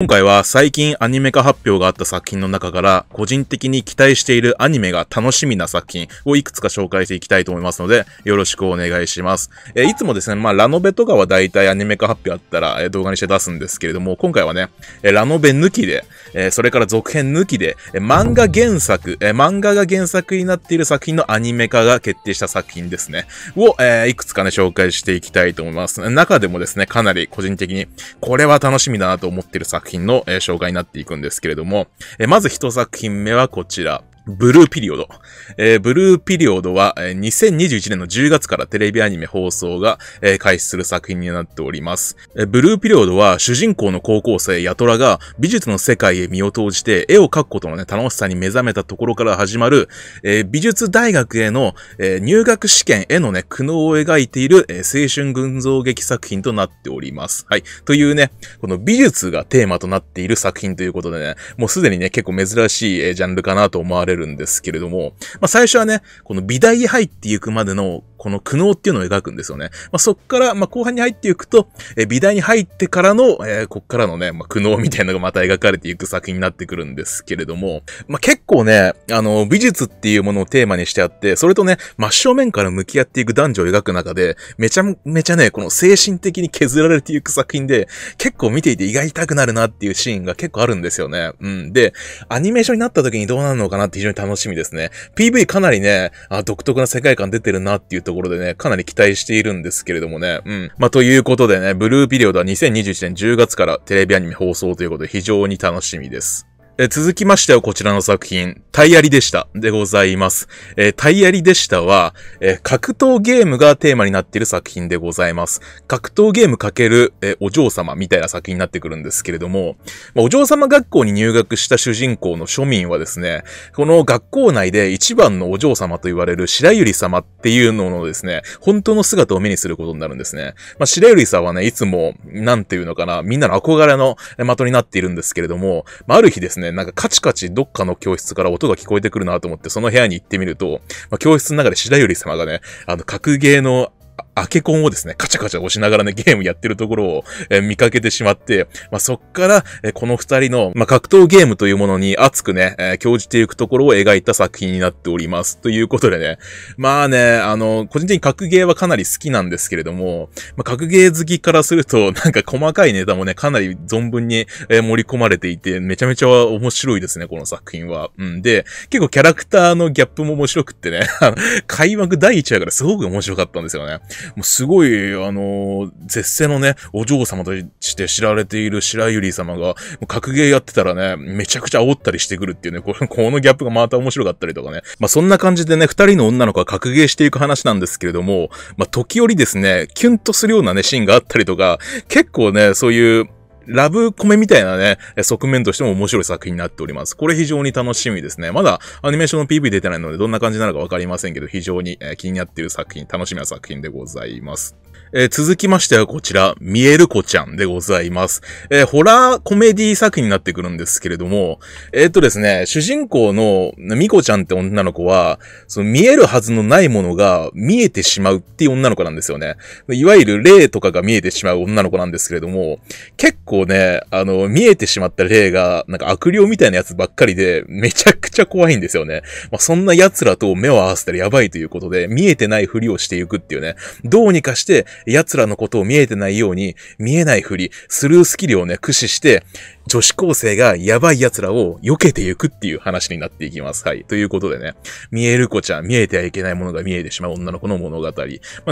今回は最近アニメ化発表があった作品の中から個人的に期待しているアニメが楽しみな作品をいくつか紹介していきたいと思いますのでよろしくお願いします。えいつもですね、まあラノベとかは大体アニメ化発表あったら、え動画にして出すんですけれども今回はね、えラノベ抜きで、えそれから続編抜きで、え漫画原作、え漫画が原作になっている作品のアニメ化が決定した作品ですねを、えいくつかね紹介していきたいと思います。中でもですね、かなり個人的にこれは楽しみだなと思っている作品品の、え紹介になっていくんですけれども、えまず一作品目はこちら。ブルーピリオド。えー、ブルーピリオドは、えー、2021年の10月からテレビアニメ放送が、えー、開始する作品になっております、えー。ブルーピリオドは主人公の高校生ヤトラが美術の世界へ身を投じて絵を描くことのね、楽しさに目覚めたところから始まる、えー、美術大学への、えー、入学試験へのね、苦悩を描いている、えー、青春群像劇作品となっております。はい。というね、この美術がテーマとなっている作品ということでね、もうすでにね、結構珍しい、えー、ジャンルかなと思われるるんですけれども、まあ最初はね、この美大へ入っていくまでのこの苦悩っていうのを描くんですよね。まあ、そっから、まあ、後半に入っていくと、え美大に入ってからの、えー、こっからのね、まあ、苦悩みたいなのがまた描かれていく作品になってくるんですけれども、まあ、結構ね、あの、美術っていうものをテーマにしてあって、それとね、真正面から向き合っていく男女を描く中で、めちゃめちゃね、この精神的に削られていく作品で、結構見ていて胃が痛くなるなっていうシーンが結構あるんですよね。うん。で、アニメーションになった時にどうなるのかなって非常に楽しみですね。PV かなりね、あ独特な世界観出てるなっていうところでね、かなり期待しているんですけれどもね、うん。まあ、ということでね、ブルーピリオドは2021年10月からテレビアニメ放送ということで非常に楽しみです。え続きましてはこちらの作品、タイヤリでしたでございます。えー、タイヤリでしたは、えー、格闘ゲームがテーマになっている作品でございます。格闘ゲームる、えー、お嬢様みたいな作品になってくるんですけれども、まあ、お嬢様学校に入学した主人公の庶民はですね、この学校内で一番のお嬢様と言われる白百合様っていうののですね、本当の姿を目にすることになるんですね。まあ、白百合さんはね、いつも、なんていうのかな、みんなの憧れの的になっているんですけれども、まあ、ある日ですね、ね、なんかカチカチどっかの教室から音が聞こえてくるなと思って、その部屋に行ってみると、まあ、教室の中で白百合様がね、あの、格ゲーのアケコンをですね、カチャカチャ押しながらね、ゲームやってるところを、え見かけてしまって、まあ、そっから、えこの二人の、まあ、格闘ゲームというものに熱くね、え興じていくところを描いた作品になっております。ということでね、まあね、あの、個人的に格ゲーはかなり好きなんですけれども、まあ、格ゲー好きからすると、なんか細かいネタもね、かなり存分に、え盛り込まれていて、めちゃめちゃ面白いですね、この作品は。うん。で、結構キャラクターのギャップも面白くってね、開幕第1話からすごく面白かったんですよね。もうすごい、あの、絶世のね、お嬢様として知られている白百合様が、格ゲーやってたらね、めちゃくちゃ煽ったりしてくるっていうね、このギャップがまた面白かったりとかね。まあ、そんな感じでね、二人の女の子が格ゲーしていく話なんですけれども、まあ、時折ですね、キュンとするようなね、シーンがあったりとか、結構ね、そういう、ラブコメみたいなね、側面としても面白い作品になっております。これ非常に楽しみですね。まだアニメーションの PV 出てないのでどんな感じなのかわかりませんけど、非常に気になっている作品、楽しみな作品でございます。えー、続きましてはこちら、見える子ちゃんでございます。えー、ホラーコメディ作品になってくるんですけれども、えー、っとですね、主人公のミコちゃんって女の子は、その見えるはずのないものが見えてしまうっていう女の子なんですよね。いわゆる霊とかが見えてしまう女の子なんですけれども、結構ね、あの、見えてしまった霊が、なんか悪霊みたいなやつばっかりで、めちゃくちゃ怖いんですよね。まあ、そんな奴らと目を合わせたらやばいということで、見えてないふりをしていくっていうね、どうにかして、奴らのことを見えてないように、見えないふり、スルースキルをね、駆使して、女子高生がやばい奴らを避けていくっていう話になっていきます。はい。ということでね、見える子ちゃん、見えてはいけないものが見えてしまう女の子の物語。まあ、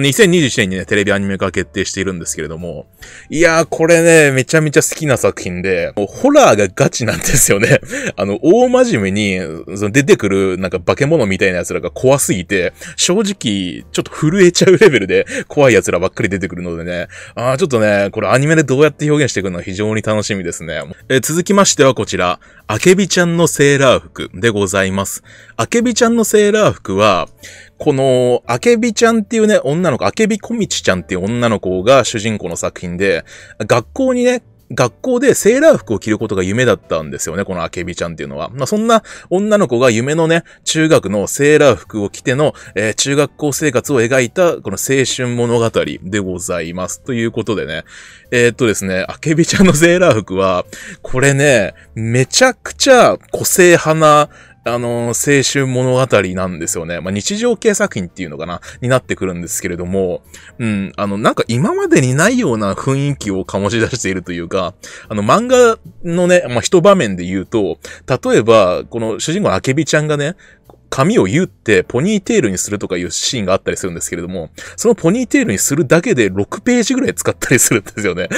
2021年にね、テレビアニメ化決定しているんですけれども、いやー、これね、めちゃめちゃ好きな作品で、もうホラーがガチなんですよね。あの、大真面目に、その出てくるなんか化け物みたいな奴らが怖すぎて、正直、ちょっと震えちゃうレベルで怖い奴らばっかり出てくるのでね、あー、ちょっとね、これアニメでどうやって表現していくのは非常に楽しみですね。えー、続きましてはこちら、あけびちゃんのセーラー服でございます。あけびちゃんのセーラー服は、この、あけびちゃんっていうね、女の子、あけび小道ちゃんっていう女の子が主人公の作品で、学校にね、学校でセーラー服を着ることが夢だったんですよね、このアケビちゃんっていうのは。まあ、そんな女の子が夢のね、中学のセーラー服を着ての、えー、中学校生活を描いた、この青春物語でございます。ということでね。えー、っとですね、アケビちゃんのセーラー服は、これね、めちゃくちゃ個性派な、あの青春物語なんですよね。まあ、日常系作品っていうのかなになってくるんですけれども、うん、あの、なんか今までにないような雰囲気を醸し出しているというか、あの、漫画のね、まあ、一場面で言うと、例えば、この主人公のあけびちゃんがね、髪を言ってポニーテールにするとかいうシーンがあったりするんですけれども、そのポニーテールにするだけで6ページぐらい使ったりするんですよね。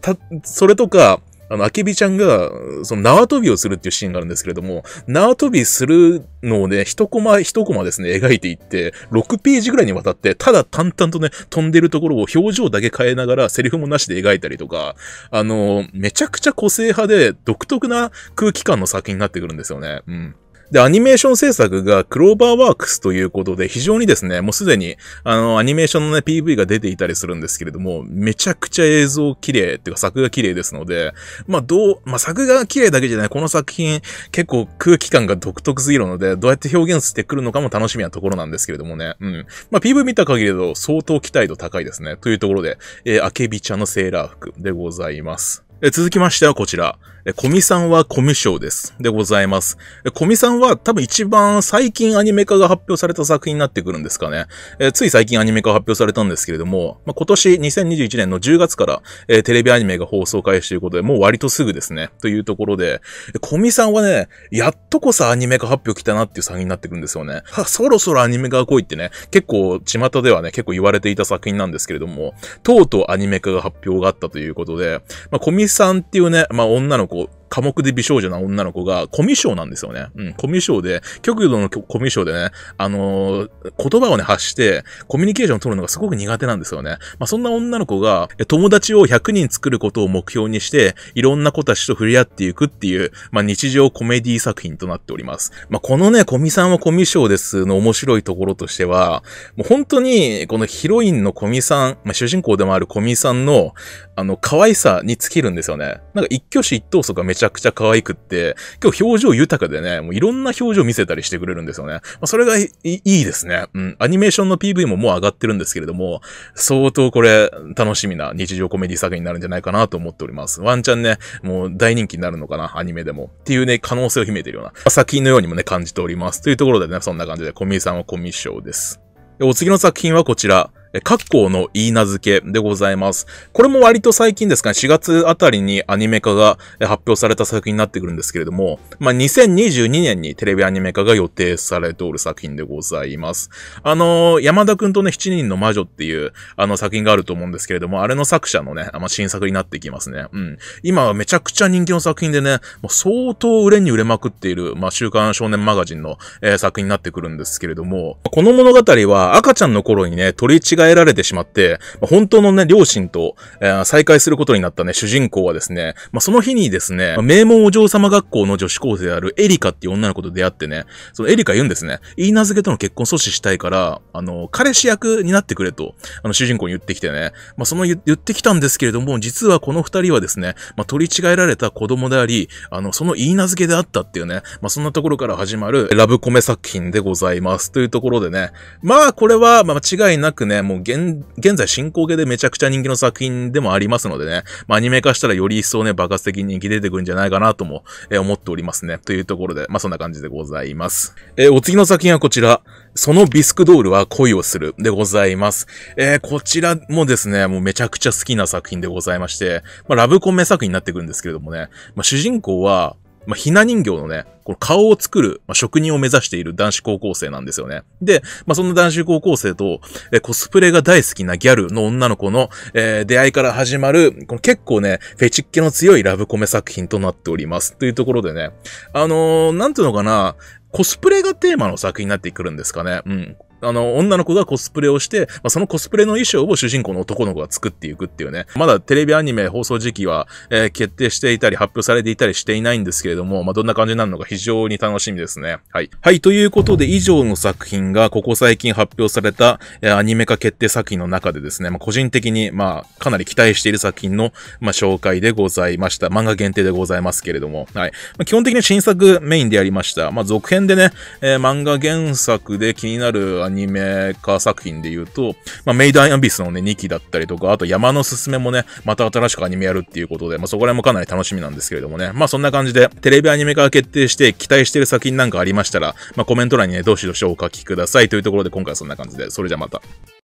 た、それとか、あの、アケビちゃんが、その縄跳びをするっていうシーンがあるんですけれども、縄跳びするのをね、一コマ一コマですね、描いていって、6ページぐらいにわたって、ただ淡々とね、飛んでるところを表情だけ変えながら、セリフもなしで描いたりとか、あの、めちゃくちゃ個性派で独特な空気感の作品になってくるんですよね。うん。で、アニメーション制作がクローバーワークスということで、非常にですね、もうすでに、あの、アニメーションのね、PV が出ていたりするんですけれども、めちゃくちゃ映像綺麗っていうか作画綺麗ですので、まあどう、まあ作画が綺麗だけじゃない、この作品結構空気感が独特すぎるので、どうやって表現してくるのかも楽しみなところなんですけれどもね、うん。まあ PV 見た限りだと相当期待度高いですね。というところで、えー、あけびちゃんのセーラー服でございます。え続きましてはこちら。コミさんはコミショウです。でございます。コミさんは多分一番最近アニメ化が発表された作品になってくるんですかね。えー、つい最近アニメ化発表されたんですけれども、まあ、今年2021年の10月から、えー、テレビアニメが放送開始ということで、もう割とすぐですね。というところで、コミさんはね、やっとこそアニメ化発表来たなっていう作品になってくるんですよね。そろそろアニメ化が来いってね、結構巷ではね、結構言われていた作品なんですけれども、とうとうアニメ化が発表があったということで、まあ、コミさんっていうね、まあ、女の子寡黙で美少女な女の子が、コミュ障なんですよね。うん、コミュ障で、極度のコミュ障でね、あのー、言葉をね、発して、コミュニケーションを取るのがすごく苦手なんですよね。まあ、そんな女の子が、友達を100人作ることを目標にして、いろんな子たちと触れ合っていくっていう、まあ、日常コメディ作品となっております。まあ、このね、コミさんはコミュ障ですの面白いところとしては、もう本当に、このヒロインのコミさん、まあ、主人公でもあるコミさんの、あの、可愛さに尽きるんですよね。なんか一挙手一投足がめちゃくちゃ可愛くって、今日表情豊かでね、もういろんな表情見せたりしてくれるんですよね。まあ、それがいいですね。うん。アニメーションの PV ももう上がってるんですけれども、相当これ、楽しみな日常コメディ作品になるんじゃないかなと思っております。ワンチャンね、もう大人気になるのかな、アニメでも。っていうね、可能性を秘めているような、作品のようにもね、感じております。というところでね、そんな感じで、コミーさんはコミッショーです。お次の作品はこちら。格好の言い名付けでございます。これも割と最近ですかね、4月あたりにアニメ化が発表された作品になってくるんですけれども、まあ、2022年にテレビアニメ化が予定されておる作品でございます。あのー、山田くんとね、7人の魔女っていう、あの作品があると思うんですけれども、あれの作者のね、まあ、新作になってきますね。うん。今はめちゃくちゃ人気の作品でね、もう相当売れに売れまくっている、まあ、週刊少年マガジンの、えー、作品になってくるんですけれども、この物語は赤ちゃんの頃にね、取り違えられてしまって、まあ、本当のね、両親と、えー、再会することになったね、主人公はですね、まあ、その日にですね、まあ、名門お嬢様学校の女子高生であるエリカっていう女の子と出会ってね、そのエリカ言うんですね、言い名付けとの結婚阻止したいから、あの、彼氏役になってくれと、あの、主人公に言ってきてね、まあ、その言ってきたんですけれども、実はこの二人はですね、まあ、取り違えられた子供であり、あの、その言い名付けであったっていうね、まあ、そんなところから始まるラブコメ作品でございます。というところでね、まあ、これは、ま間違いなくね、もう現、現在進行形でめちゃくちゃ人気の作品でもありますのでね、まあ、アニメ化したらより一層ね、爆発的に人気出てくるんじゃないかなとも、えー、思っておりますね。というところで、まあ、そんな感じでございます。えー、お次の作品はこちら、そのビスクドールは恋をするでございます。えー、こちらもですね、もうめちゃくちゃ好きな作品でございまして、まあ、ラブコメ作品になってくるんですけれどもね、まあ、主人公は、まあ、ひな人形のね、この顔を作る、まあ、職人を目指している男子高校生なんですよね。で、まあ、そんな男子高校生と、えコスプレが大好きなギャルの女の子の、えー、出会いから始まる、この結構ね、フェチっ気の強いラブコメ作品となっております。というところでね、あのー、なんていうのかな、コスプレがテーマの作品になってくるんですかね。うん。あの、女の子がコスプレをして、まあ、そのコスプレの衣装を主人公の男の子が作っていくっていうね。まだテレビアニメ放送時期は、えー、決定していたり、発表されていたりしていないんですけれども、まあ、どんな感じになるのか非常に楽しみですね。はい。はい、ということで以上の作品が、ここ最近発表された、えー、アニメ化決定作品の中でですね、まあ、個人的に、まあ、かなり期待している作品の、まあ、紹介でございました。漫画限定でございますけれども、はい。まあ、基本的に新作メインでやりました。まあ、続編でね、えー、漫画原作で気になるアニメニメ化作品で言うと、まあ、メイドアイアンビスのね、2期だったりとか、あと山のすすめもね、また新しくアニメやるっていうことで、まあ、そこら辺もかなり楽しみなんですけれどもね。まあ、そんな感じで、テレビアニメ化決定して期待してる作品なんかありましたら、まあ、コメント欄にね、どしどしお書きくださいというところで今回はそんな感じで、それじゃまた。